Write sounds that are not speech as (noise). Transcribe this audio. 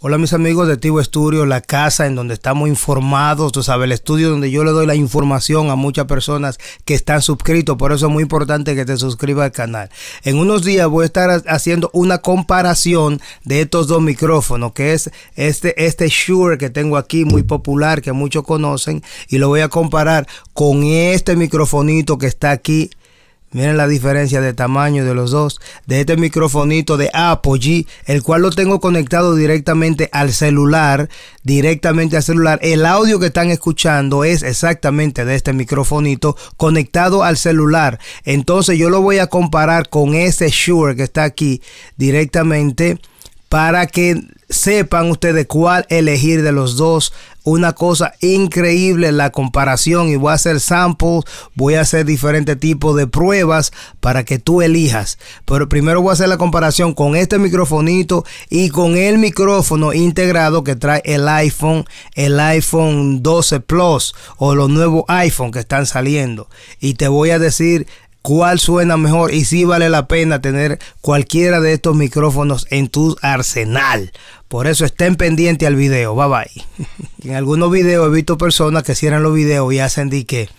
Hola mis amigos de Tivo Estudio, la casa en donde estamos informados, tú sabes, el estudio donde yo le doy la información a muchas personas que están suscritos, por eso es muy importante que te suscribas al canal. En unos días voy a estar haciendo una comparación de estos dos micrófonos, que es este, este Shure que tengo aquí, muy popular, que muchos conocen, y lo voy a comparar con este microfonito que está aquí Miren la diferencia de tamaño de los dos. De este microfonito de Apple el cual lo tengo conectado directamente al celular. Directamente al celular. El audio que están escuchando es exactamente de este microfonito conectado al celular. Entonces yo lo voy a comparar con ese Shure que está aquí directamente para que sepan ustedes cuál elegir de los dos. Una cosa increíble la comparación y voy a hacer samples, voy a hacer diferentes tipos de pruebas para que tú elijas. Pero primero voy a hacer la comparación con este microfonito y con el micrófono integrado que trae el iPhone, el iPhone 12 Plus o los nuevos iPhone que están saliendo. Y te voy a decir cuál suena mejor y si vale la pena tener cualquiera de estos micrófonos en tu arsenal. Por eso estén pendientes al video. Bye bye. (laughs) en algunos videos he visto personas que cierran los videos y hacen de que